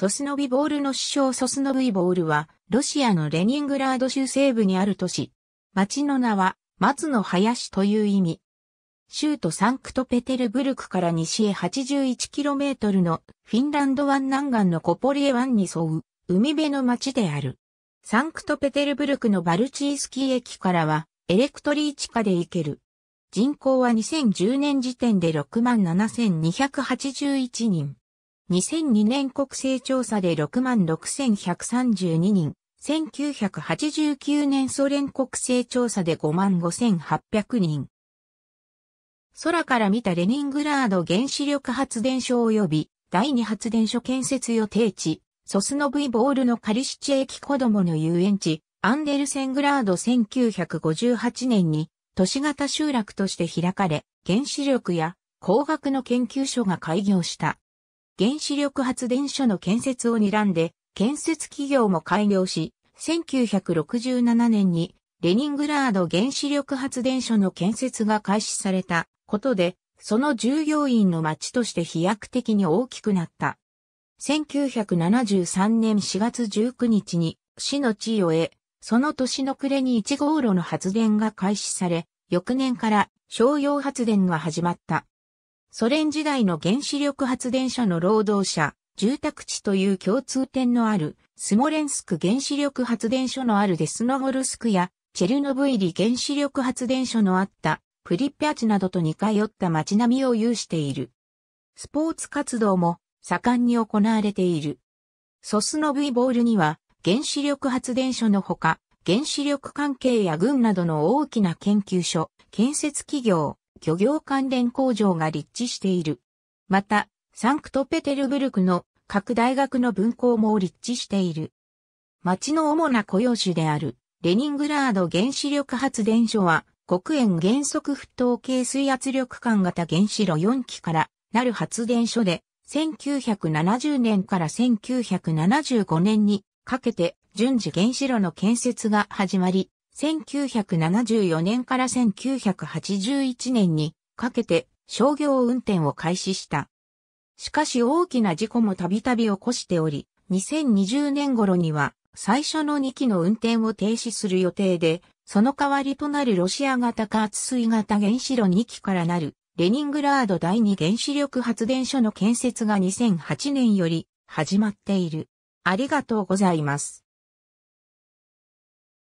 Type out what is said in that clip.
ソスノビボールの首相ソスノブイボールは、ロシアのレニングラード州西部にある都市。町の名は、松の林という意味。州都サンクトペテルブルクから西へ 81km のフィンランド湾南岸のコポリエ湾に沿う海辺の町である。サンクトペテルブルクのバルチースキー駅からはエレクトリー地下で行ける。人口は2010年時点で67,281人。2002年国勢調査で66,132人、1989年ソ連国勢調査で55,800人。空から見たレニングラード原子力発電所及び第二発電所建設予定地、ソスノブイボールのカリシチ駅子供の遊園地、アンデルセングラード1958年に都市型集落として開かれ、原子力や工学の研究所が開業した。原子力発電所の建設を睨んで、建設企業も開業し、1967年にレニングラード原子力発電所の建設が開始されたことで、その従業員の町として飛躍的に大きくなった。1973年4月19日に市の地位を得、その年の暮れに1号炉の発電が開始され、翌年から商用発電が始まった。ソ連時代の原子力発電所の労働者、住宅地という共通点のある、スモレンスク原子力発電所のあるデスノゴルスクや、チェルノブイリ原子力発電所のあった、プリピャチなどと似通った街並みを有している。スポーツ活動も盛んに行われている。ソスノブイボールには、原子力発電所のほか、原子力関係や軍などの大きな研究所、建設企業、漁業関連工場が立地している。また、サンクトペテルブルクの各大学の分校も立地している。町の主な雇用主である、レニングラード原子力発電所は、国園原則沸騰系水圧力管型原子炉4基からなる発電所で、1970年から1975年にかけて順次原子炉の建設が始まり、1974年から1981年にかけて商業運転を開始した。しかし大きな事故もたびたび起こしており、2020年頃には最初の2機の運転を停止する予定で、その代わりとなるロシア型加圧水型原子炉2機からなるレニングラード第2原子力発電所の建設が2008年より始まっている。ありがとうございます。